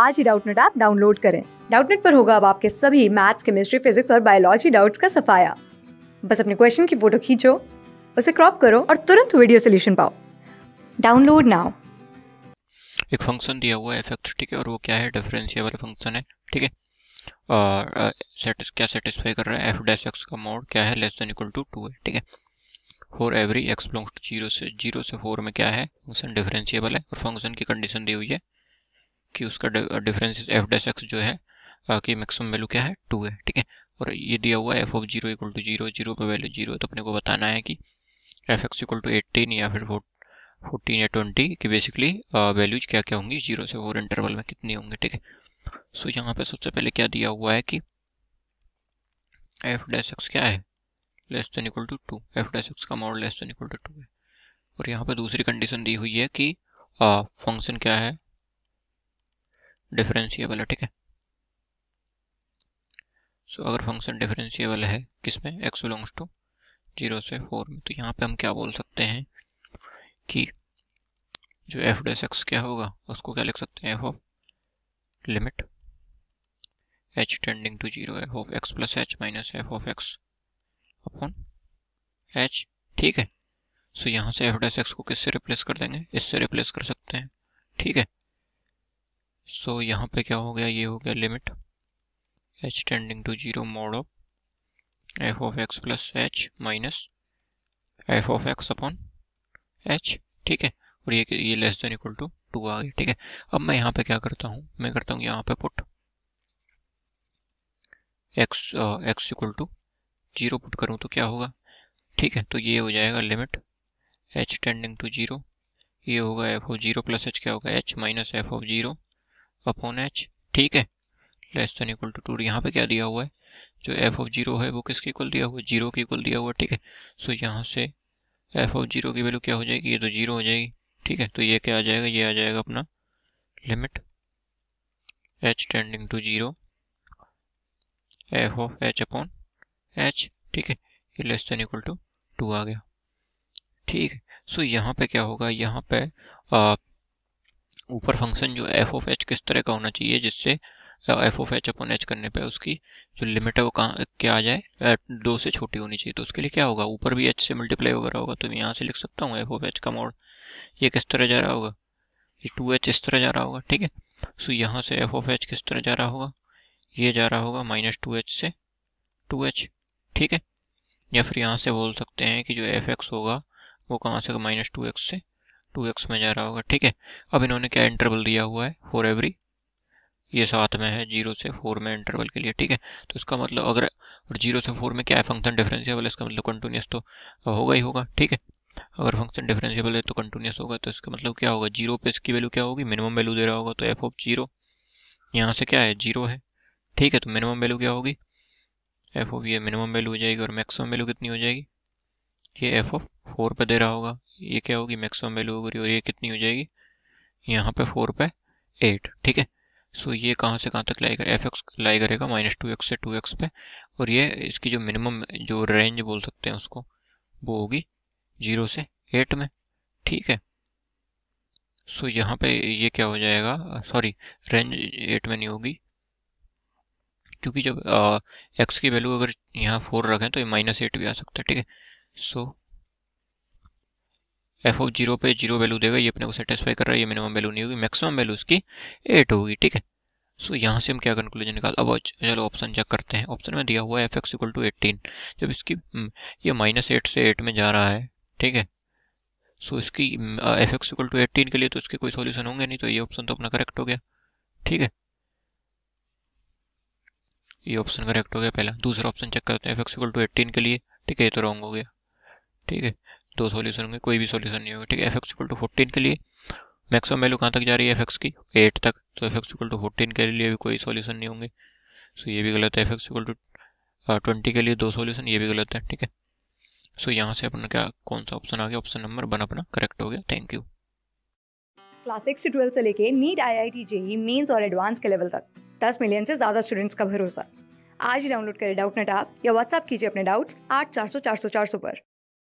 आज ही Doubtnut app download करें डाउटनेट पर होगा अब आपके सभी मैथ्स केमिस्ट्री फिजिक्स और बायोलॉजी डाउट्स का सफाया बस अपने क्वेश्चन की फोटो खींचो उसे क्रॉप करो और तुरंत वीडियो सोल्यूशन पाओ डाउनलोड नाउ एक फंक्शन दिया हुआ है एफ ठीक है और वो क्या है डिफरेंशिएबल फंक्शन है ठीक है और सेटिस, क्या सेटिस्फाई कर रहा है एफ डैश एक्स का मोड क्या है less than equal to two है ठीक है for every x belongs to zero से जीरो से फोर में क्या है फंक्शन डिफरेंशिएबल है और फंक्शन की कंडीशन दी हुई है कि उसका डिफरेंस एफ डैश एक्स जो है कि मैक्सिमम वैल्यू क्या है टू है ठीक है और ये दिया हुआ है f of zero equal to zero zero पर वैल्यू जीरो तो अपने को बताना है कि f x equal to eighteen या फिर फोर्टीन या ट्वेंटी की बेसिकली वैल्यूज क्या क्या होंगी जीरो से फोर इंटरवल में कितनी होंगी ठीक है सो यहाँ पे सबसे पहले क्या दिया हुआ है कि एफ डैश एक्स क्या है less than equal to two f dash x का model less than equal to two है और यहाँ पर दूसरी कंडीशन दी हुई है कि फंक्शन क्या है डिफरेंशियबल है ठीक है सो अगर फंक्शन डिफरेंशियबल है किसमें एक्स बिलोंग्स टू जीरो से फोर में तो यहाँ पे हम क्या बोल सकते हैं कि जो एफ डेस एक्स क्या होगा उसको क्या लिख सकते हैं f of limit h tending to zero f of x plus h minus f of x upon h ठीक है सो so, यहाँ से एफ डेस एक्स को किससे रिप्लेस कर देंगे इससे रिप्लेस कर सकते हैं ठीक है सो so, यहाँ पे क्या हो गया ये हो गया limit h tending to zero mod of f of x plus h minus f of x upon h ठीक है और ये ये less than equal to two आ गई ठीक है अब मैं यहाँ पे क्या करता हूँ मैं करता हूँ यहाँ पे put x x equal to zero put करूँ तो क्या होगा ठीक है तो ये हो जाएगा limit h tending to zero ये होगा f of zero plus h क्या होगा h minus f of zero upon h ठीक है less than equal to two यहाँ पे क्या दिया हुआ है जो एफ ऑफ जीरो है वो किसके इक्वल दिया हुआ है जीरो के इक्वल दिया हुआ ठीक है सो यहाँ से एफ ऑफ जीरो की वैल्यू क्या हो जाएगी ये तो जीरो हो जाएगी ठीक है तो ये क्या आ जाएगा ये आ जाएगा अपना limit h tending to zero f of h upon h ठीक है ये less than equal to two आ गया ठीक है सो यहाँ पे क्या होगा यहाँ पे ऊपर फंक्शन जो एफ ऑफ एच किस तरह का होना चाहिए जिससे f of h upon h करने पे उसकी जो लिमिट है वो कहाँ क्या आ जाए uh, दो से छोटी होनी चाहिए तो उसके लिए क्या होगा ऊपर भी एच से मल्टीप्लाई वगैरह होगा तो मैं यहाँ से लिख सकता हूँ एफ ऑफ एच का मोड ये किस तरह जा रहा होगा ये टू एच इस तरह जा रहा होगा ठीक है सो यहाँ से एफ ऑफ एच किस तरह जा रहा होगा ये जा रहा होगा माइनस टू एच से टू एच ठीक है या फिर यहाँ से बोल सकते हैं कि जो एफ एक्स होगा वो कहाँ से माइनस टू एक्स से टू एक्स में जा रहा होगा ठीक है अब इन्होंने क्या इंटरवल दिया हुआ है फोर एवरी ये साथ में है जीरो से फोर में इंटरवल के लिए ठीक है तो इसका मतलब अगर और जीरो से फोर में क्या है फंक्शन डिफरेंशियबल इसका मतलब कंटिन्यूस तो होगा ही होगा ठीक है अगर फंक्शन डिफरेंशियबल है तो कंटिन्यूस होगा तो इसका मतलब क्या होगा जीरो पे इसकी वैल्यू क्या होगी मिनिमम वैल्यू दे रहा होगा तो एफ ऑफ जीरो यहाँ से क्या है जीरो है ठीक है तो मिनिमम वैल्यू क्या होगी एफ ऑफ ये मिनिमम वैल्यू हो जाएगी और मैक्सिमम वैल्यू कितनी हो जाएगी ये एफ ऑफ फोर पे दे रहा होगा ये क्या होगी मैक्सिमम वैल्यू हो रही और ये कितनी हो जाएगी यहाँ पे फोर पे एट ठीक है सो ये कहाँ से कहाँ तक लाई करेगा एफ एक्स लाई करेगा माइनस टू एक्स से टू एक्स पे और ये इसकी जो मिनिमम जो रेंज बोल सकते हैं उसको वो होगी जीरो से एट में ठीक है सो यहाँ पे ये क्या हो जाएगा सॉरी रेंज एट में नहीं होगी क्योंकि जब एक्स की वैल्यू अगर यहाँ फोर रखें तो ये माइनस एट भी आ सकता है ठीक है सो एफ ऑफ जीरो पे जीरो वैल्यू देगा ये अपने को सेटिस्फाई कर रहा है ये मिनिमम वैल्यू नहीं होगी मैक्सिमम वैल्यू उसकी एट होगी ठीक है सो so, यहाँ से हम क्या कंक्लूजन निकाल अब चलो ऑप्शन चेक करते हैं ऑप्शन में दिया हुआ है f x equal to eighteen जब इसकी हम्म, ये माइनस एट से एट में जा रहा है ठीक है सो so, इसकी f x equal to eighteen के लिए तो इसके कोई सॉल्यूशन होंगे नहीं तो ये ऑप्शन तो अपना करेक्ट हो गया ठीक है ये ऑप्शन करेक्ट हो गया पहला दूसरा ऑप्शन चेक करते हैं f x equal to eighteen के लिए ठीक है ये तो रॉन्ग हो गया ठीक है दो सोल्यूशन होंगे कोई भी सोल्यूशन नहीं होगा ठीक है f x equal to fourteen के लिए मैक्सिमम वैल्यू कहाँ तक जा रही है एफ एक्स की एट तक तो f x equal to fourteen के लिए भी कोई सोल्यूशन नहीं होंगे सो ये भी गलत है f x equal to twenty के लिए दो सोल्यूशन ये भी गलत है ठीक है सो यहाँ से अपना क्या कौन सा ऑप्शन आ गया ऑप्शन नंबर वन अपना करेक्ट हो गया थैंक यू क्लास सिक्स से ट्वेल्थ से लेके NEET I I T JEE mains और एडवांस के लेवल तक दस मिलियन से ज़्यादा स्टूडेंट्स का भरोसा आज ही डाउनलोड करें डाउट नेट आप या व्हाट्सअप कीजिए अपने डाउट्स आठ चार सौ चार सौ चार सौ पर